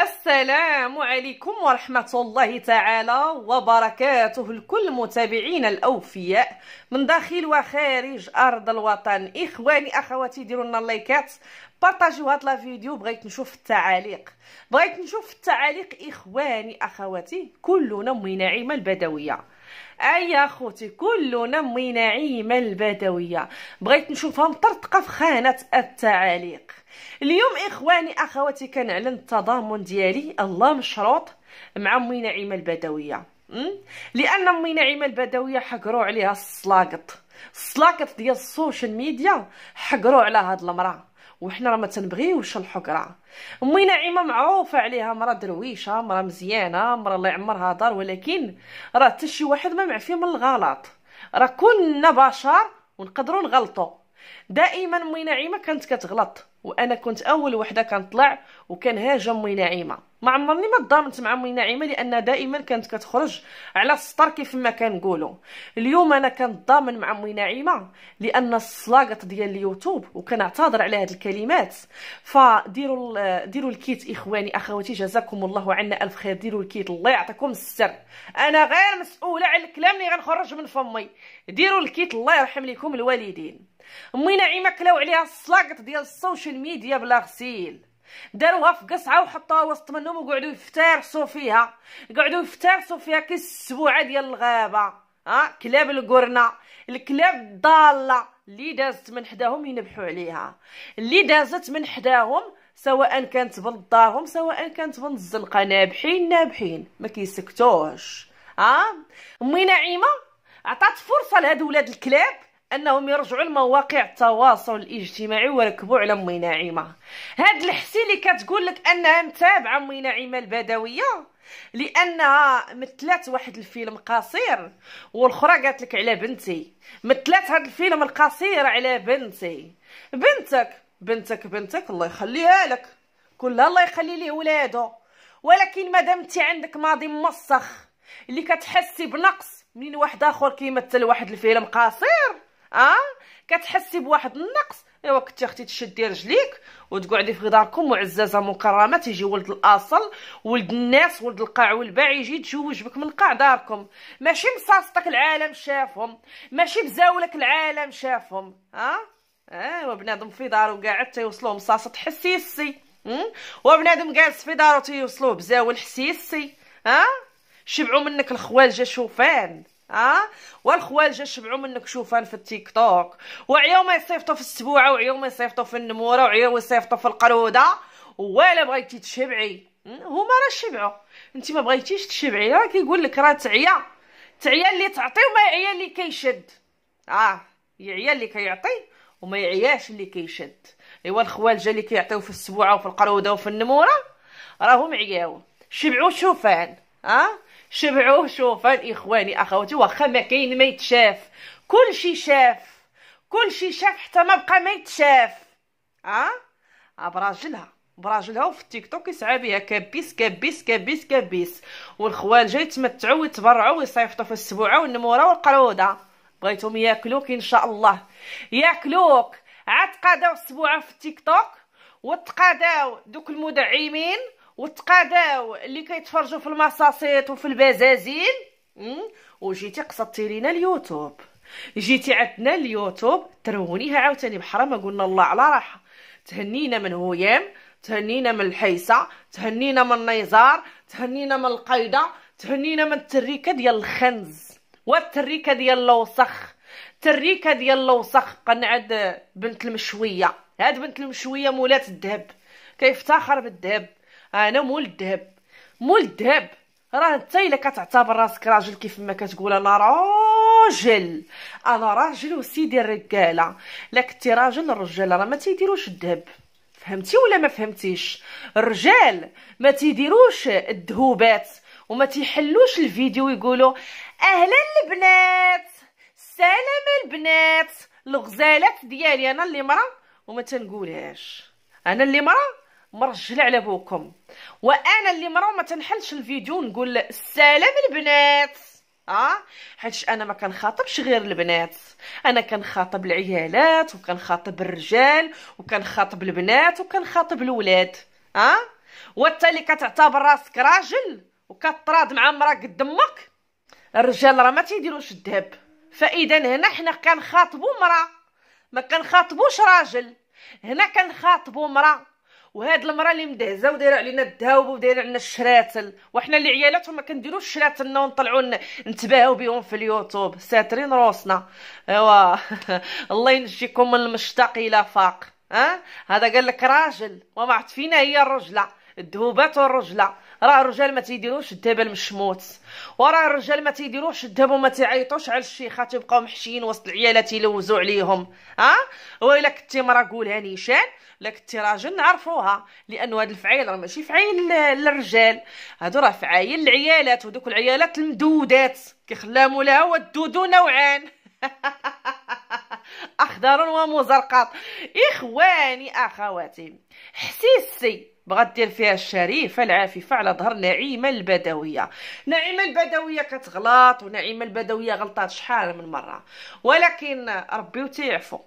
السلام عليكم ورحمة الله تعالى وبركاته الكل متابعين الأوفياء من داخل وخارج أرض الوطن إخواني أخواتي ديرونا لنا اللايكات بارطاجيو هاد الفيديو بغيت نشوف التعاليق بغيت نشوف التعاليق إخواني أخواتي كلنا من نعيمة البدوية اي اخوتي خوتي كلنا مي نعيمة البدوية بغيت نشوفها مطرطقة في خانة التعاليق اليوم اخواني اخواتي كنعلن التضامن ديالي الله مشروط مع امي نعيمة البدوية لان امي نعيمة البدوية حقروا عليها السلاقط السلاقط ديال السوشيال ميديا حقروا على هاد المراه وحنا راه ما تنبغيوش الحكره امي نعيمه معروفه عليها مرا درويشه مرا مزيانه مرا الله يعمرها دار ولكن راه حتى شي واحد ما معفي من الغلط راه كلنا بشر ونقدروا نغلطوا دائما امي نعيمه كانت كتغلط وانا كنت اول وحده كنطلع وكان هاجم مي نعيمه ما عمرني ما تضامنت مع مي نعيمه لان دائما كانت كتخرج على السطر كيف ما كنقولوا اليوم انا كنضامن مع مي نعيمه لان السلاقط ديال اليوتيوب وكنعتذر على هاد الكلمات فديروا ديروا الكيت اخواني اخواتي جزاكم الله عنا الف خير ديروا الكيت الله يعطيكم السر انا غير مسؤوله على الكلام اللي غنخرج من فمي ديروا الكيت الله يرحم لكم الوالدين مي نعيمه كلاو عليها السلاقط ديال السوشيال الميديا بلا غسيل داروها في قصعه وحطوها وسط منهم وقعدوا يفترسوا فيها قعدوا يفترسوا فيها كي السبوعه ديال الغابه ها كلاب القرنه الكلاب الضاله اللي دازت من حداهم ينبحوا عليها اللي دازت من حداهم سواء كانت بالضاهم سواء كانت الزنقه نابحين نابحين ما كيسكتوش ها امي نعيمه عطات فرصه لهاد ولاد الكلاب انهم يرجعوا لمواقع التواصل الاجتماعي ويركبوا على امي نعيمه هاد الحسي اللي كتقول لك انها متابعه امي نعيمه البدويه لانها مثلات واحد الفيلم قصير والاخرى قالت لك على بنتي مثلات هاد الفيلم القصير على بنتي بنتك بنتك بنتك الله يخليها لك كلها الله يخلي ليه ولاده ولكن مادام انت عندك ماضي موسخ اللي كتحسي بنقص من واحد اخر كيمثل واحد الفيلم قصير اه كتحسي بواحد النقص ايوا كنتي اختي تشدي رجليك وتقعدي في داركم معززه مكرمه تيجي ولد الاصل ولد الناس ولد القاع والباع يجي يتزوج بك من قاع داركم ماشي مصاصتك العالم شافهم ماشي بزاولك العالم شافهم اه ايوا بنادم في دارو قاعد تيوصلو مصاصه حسيسي وبنادم جالس في دارو تيوصلو بزاول حسيسي اه شبعوا منك جا شوفان اه والخواجه شبعوا منك شوفان في التيك توك وعياو ما يصيفطوا في السبوعه وعياو ما يصيفطوا في النموره وعياو يصيفطوا في القروده ولا بغيتي تشبعي هما راه شبعوا انت ما بغيتيش تشبعي راه كيقول لك راه تعيا تعيا اللي تعطي وما يعيا اللي كيشد اه يعيا اللي كيعطي وما يعياش اللي كيشد ايوا الخوالجه اللي كيعطيو في السبوعه وفي القروده وفي النموره راهم عياو شبعوا شوفان اه شبعوه شوفا اخواني اخواتي واخا ما كاين ما يتشاف كلشي شاف كلشي شاف حتى ما بقى ما يتشاف ها آه؟, أه؟ براجلها براجلها وفي التيك توك يسعى بها كبيس كبيس كبيس كبيس والخوال جاي يتمتعوا ويتبرعوا ويصيفطوا في السبوعه والنموره والقروده بغيتهم ياكلوك ان شاء الله ياكلوك عاد قاداو السبوعه في التيك توك وتقاداو دوك المدعمين وتقاداو اللي كيتفرجوا في المصاصيط وفي البزازين وجيتي قصدتي لينا اليوتيوب جيتي عندنا اليوتيوب ترونيها عاوتاني بحرام قلنا الله على راحه تهنينا من هويام تهنينا من الحيسه تهنينا من النيزار تهنينا من القيده تهنينا من التريكه ديال الخنز والتريكه ديال الوسخ التريكه ديال الوسخ قنعد بنت المشويه هاد بنت المشويه مولات الذهب كيفتخر بالذهب انا مول الذهب مول الذهب راه انت الا كتعتبر راسك راجل كيف ما كتقول انا راجل انا راجل وسيدي الرجاله لا كنتي راجل الرجاله راه ما تيديروش الذهب فهمتي ولا ما فهمتيش الرجال ما تيديروش الذهوبات وما تيحلوش الفيديو ويقولوا اهلا البنات سلام البنات الغزالات ديالي انا اللي مرا وما تنقولهاش انا اللي مرا مرجله على بوكم وانا اللي مرة ما تنحلش الفيديو نقول السلام البنات اه حيتش انا ما كنخاطبش غير البنات انا كنخاطب العيالات وكنخاطب الرجال وكنخاطب البنات وكنخاطب الولاد اه وانت اللي كتعتبر راسك راجل وكتراد مع مرا قد امك الرجال راه ما تيديروش الذهب فاذا هنا حنا كنخاطبوا مرا ما كنخاطبوش راجل هنا كنخاطبوا مرا وهاد المراه اللي مدهزه ودايره علينا الذهب ودايره علينا الشراتل وحنا اللي عيالاتهم وما كنديروش شراتلنا ونطلعوا نتباهوا بهم في اليوتيوب ساترين روسنا ايوا الله ينجيكم من المشتاق الى فاق ها هذا قال لك راجل وما عرفت فينا هي الرجله الذهوبات والرجله راه الرجال ما تيديروش الدبل مشموت وراه الرجال ما تيديروش الدابو وما تيعيطوش على الشيخه تيبقاو محشيين وسط العيالات يلوزوا عليهم ها أه؟ وإلا كنتي مرا قولها نيشان الا كنتي راجل نعرفوها لانه هاد الفعايل راه ماشي فعايل للرجال هادو راه فعايل العيالات ودوك العيالات المدودات كيخلا لها والدودو نوعان اخضر ومزرقط اخواني اخواتي حسيسي بغات دير فيها الشريفة العاففة على ظهر نعيمة البدوية نعيمة البدوية كتغلط ونعيمة البدوية غلطات شحال من مرة ولكن ربي وتيعفو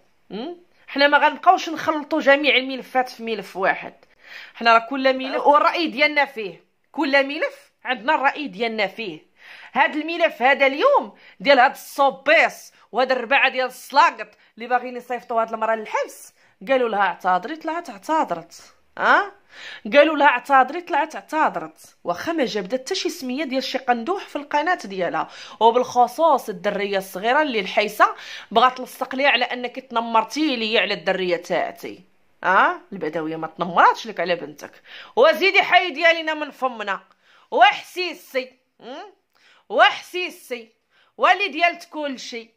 حنا ما غنبقاوش نخلطوا جميع الملفات في ملف واحد حنا راه كل ملف والراي ديالنا فيه كل ملف عندنا الراي ديالنا فيه هاد الملف هذا اليوم ديال هاد الصوبيس وهاد الرباعه ديال الصلاقط اللي باغيين يصيفطوا هاد المراه للحبس قالوا لها اعتذرت لها تعتذرت اه قالوا لها اعتذري طلعت اعتذرت واخا ما جابدت حتى شي سميه ديال شي قندوح في القناه ديالها وبالخصوص الدريه الصغيره اللي الحيسه بغات تلصق ليها على انك تنمرتي ليا على الدريه تاعتي اه البدويه ما تنمراتش لك على بنتك وزيدي حي ديالنا من فمنا وحسيسي وحسيسي ولي ديالت كلشي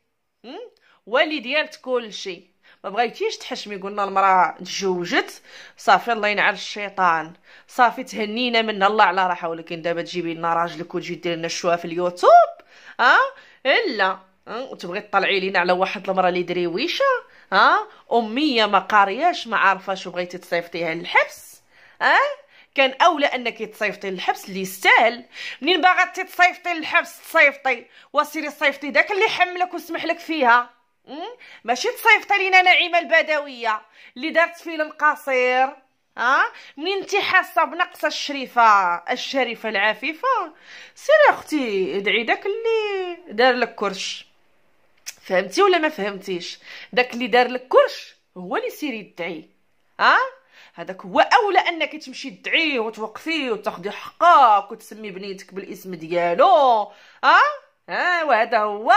ولي ديالت كلشي ما بغيتيش تحشمي قلنا المراه تزوجت صافي الله ينعل الشيطان صافي تهنينا من الله على راحه ولكن دابا تجيبي لنا راجلك وتجي دير لنا الشوا في اليوتيوب ها أه؟ لا وتبغي تطلعي لينا على واحد المراه اللي ويشه ها أه؟ اميه ما قارياش ما شو وبغيتي تصيفطيها للحبس ها أه؟ كان اولى انك تصيفطي للحبس اللي يستاهل منين باغا تصيفطي للحبس تصيفطي وسيري صيفطي داك اللي حملك وسمح لك فيها ماشي تصيفط لينا نعيمه البدويه اللي دارت فيلم قصير ها منين انت حاسه بنقص الشريفه الشريفه العفيفه سيري اختي ادعي داك اللي دار لك كرش فهمتي ولا ما فهمتيش داك اللي دار لك كرش هو اللي سيري يدعي ها هذاك هو اولى انك تمشي تدعيه وتوقفيه وتاخدي حقك وتسمي بنيتك بالاسم ديالو ها ها وهذا هو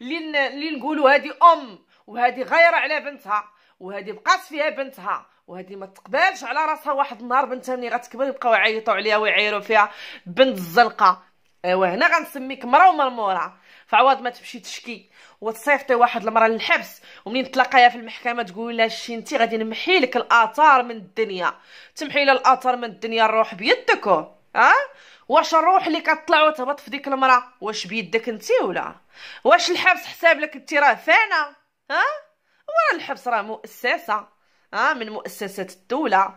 اللي نقولوا هذه ام وهذه غايره على بنتها وهذه بقات فيها بنتها وهذه ما تقبلش على راسها واحد النهار بنتها ملي غتكبر يبقاو يعيطوا عليها ويعيروا فيها بنت الزنقه ايوا هنا غنسميك مرا ومرموره فعوض ما تمشي تشكي وتصيفطي واحد المرا للحبس ومنين تلاقاها في المحكمه تقول لها شي انت غادي نمحي لك الاثار من الدنيا تمحي لها الاثار من الدنيا الروح بيدك ها أه؟ واش الروح اللي كطلع وتهبط في ديك المراه واش بيدك انت ولا واش الحبس حساب لك انت راه فانا ها ورا الحبس راه مؤسسه ها من مؤسسات الدوله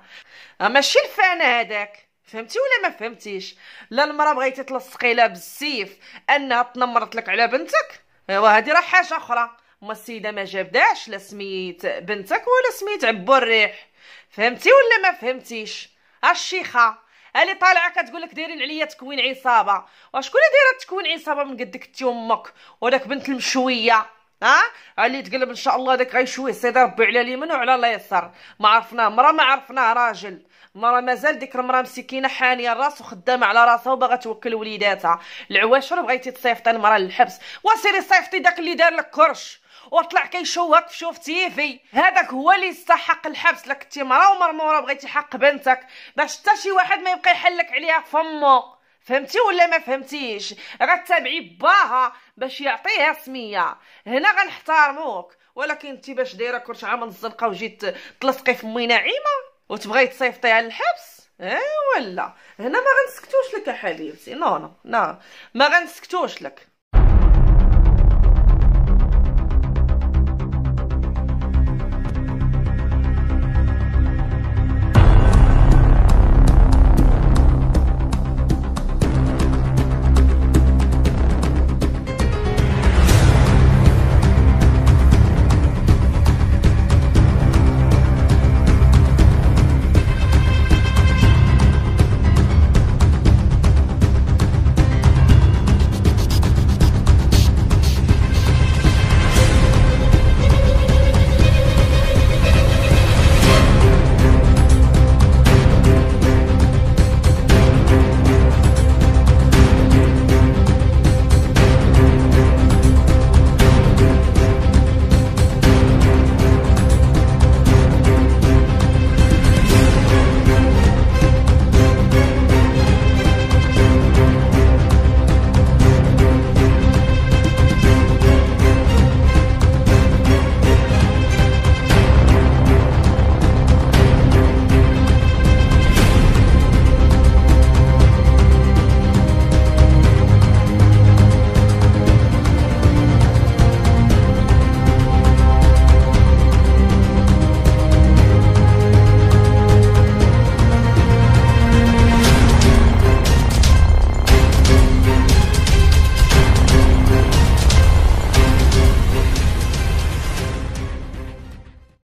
ماشي الفانا هذاك فهمتي ولا ما فهمتيش لا المراه بغيتي تلصقي لها بالسيف انها تنمرت لك على بنتك ايوا هذه راه حاجه اخرى ما السيده ما جابداش لا سميت بنتك ولا سميت عبو الريح فهمتي ولا ما فهمتيش الشيخه اللي طالعه كتقول لك دايرين عليا تكوين عصابه وشكون اللي دايره تكوين عصابه من قدك انت امك وداك بنت المشويه ها اللي تقلب ان شاء الله داك غيشويه سيدي ربي على اليمين وعلى اليسار ما عرفناه مرا ما عرفناه راجل مرا مازال ديك المرا مسكينة حانية الراس وخدامة على راسها وباغا توكل وليداتها العواشر بغيتي تصيفطي المرا طيب للحبس وسيري صيفطي داك اللي دار لك كرش وطلع كيشوهك في شوف تيفي هذاك هو اللي يستحق الحبس لك انت مرا ومرموره بغيتي حق بنتك باش حتى شي واحد ما يبقى يحلك عليها فمو فهمتي ولا ما فهمتيش غتابعي باها باش يعطيها سميه هنا غنحتارموك ولكن انت باش دايره كرش من الزنقه وجيت تلصقي في امي ناعمه وتبغي تصيفطي على الحبس اه ولا هنا ما غنسكتوش لك يا حبيبتي نو نو نو ما غنسكتوش لك